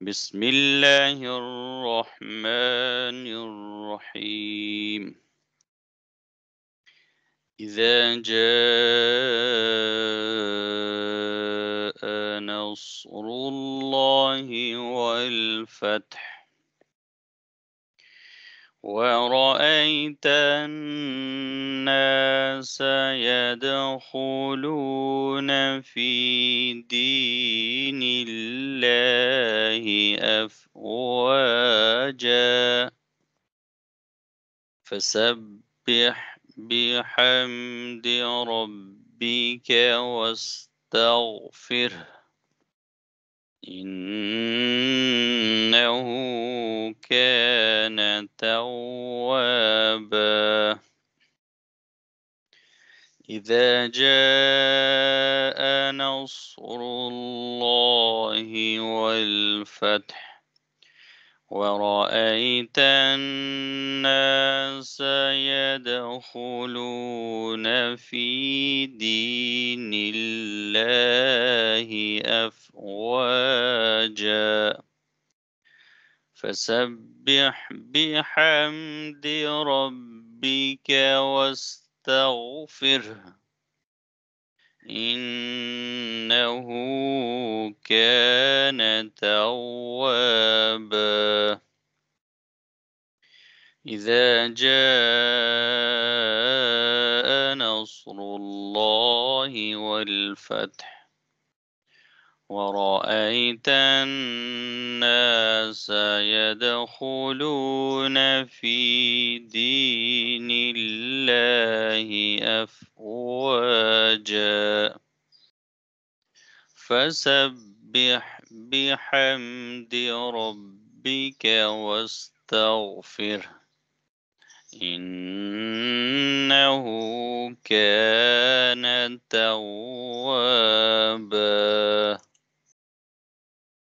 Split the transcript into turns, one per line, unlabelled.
بسم الله الرحمن الرحيم إذا جاء نصر الله والفتح ورأيت الناس يدخلون في دين الله الله أفواجا فسبح بحمد ربك واستغفره إنه كان توابا إذا جاء نصر الله الفتح ورأيت الناس يدخلون في دين الله أفواجا فسبح بحمد ربك واستغفره إنه كان توابا إذا جاء نصر الله والفتح ورأيت الناس يدخلون في دين الله أفواجاً فسبح بحمد ربك واستغفره إنه كان توابا